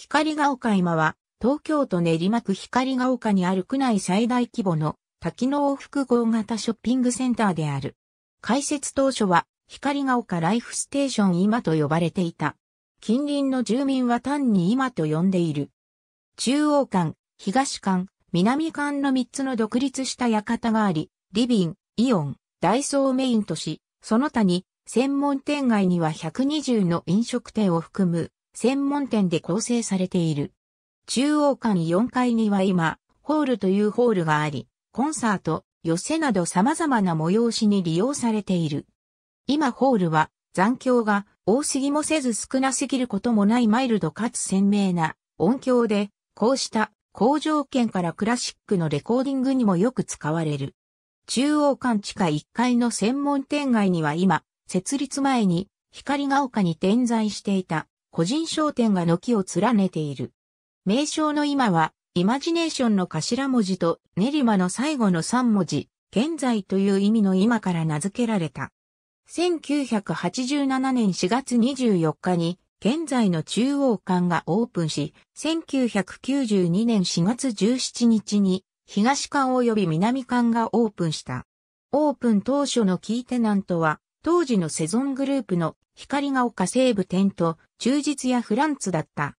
光が丘今は、東京都練馬区光が丘にある区内最大規模の多機能複合型ショッピングセンターである。開設当初は、光が丘ライフステーション今と呼ばれていた。近隣の住民は単に今と呼んでいる。中央館、東館、南館の3つの独立した館があり、リビン、イオン、ダイソーをメインとし、その他に、専門店街には120の飲食店を含む専門店で構成されている。中央館4階には今、ホールというホールがあり、コンサート、寄せなど様々な催しに利用されている。今ホールは残響が多すぎもせず少なすぎることもないマイルドかつ鮮明な音響で、こうした好条件からクラシックのレコーディングにもよく使われる。中央館地下1階の専門店街には今、設立前に光が丘に点在していた個人商店が軒を連ねている。名称の今は、イマジネーションの頭文字と練馬の最後の3文字、現在という意味の今から名付けられた。1987年4月24日に、現在の中央館がオープンし、1992年4月17日に東館及び南館がオープンした。オープン当初のキーテナントは当時のセゾングループの光が丘西部店と忠実やフランツだった。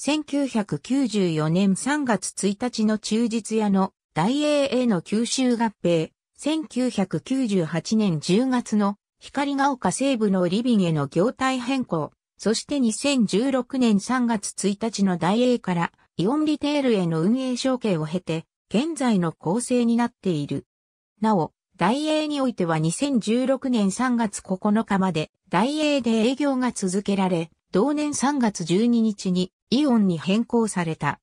1994年3月1日の忠実屋の大英への吸収合併、1998年10月の光が丘西部のリビンへの業態変更、そして2016年3月1日の大英からイオンリテールへの運営承継を経て、現在の構成になっている。なお、大英においては2016年3月9日まで大英で営業が続けられ、同年3月12日にイオンに変更された。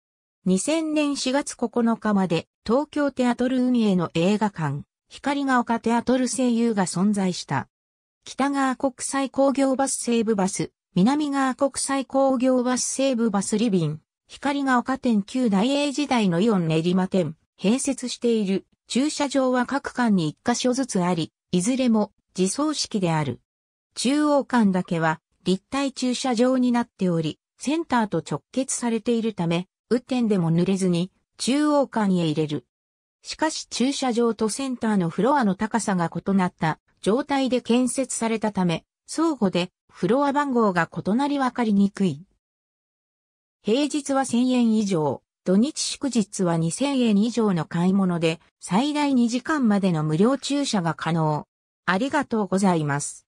2000年4月9日まで東京テアトル海への映画館、光が丘テアトル声優が存在した。北側国際工業バス西部バス、南側国際工業バス西部バスリビン、光が丘店旧大英時代のイオン練馬店、併設している駐車場は各館に1箇所ずつあり、いずれも自走式である。中央間だけは立体駐車場になっており、センターと直結されているため、雨天でも濡れずに中央間へ入れる。しかし駐車場とセンターのフロアの高さが異なった状態で建設されたため、相互でフロア番号が異なりわかりにくい。平日は1000円以上、土日祝日は2000円以上の買い物で最大2時間までの無料駐車が可能。ありがとうございます。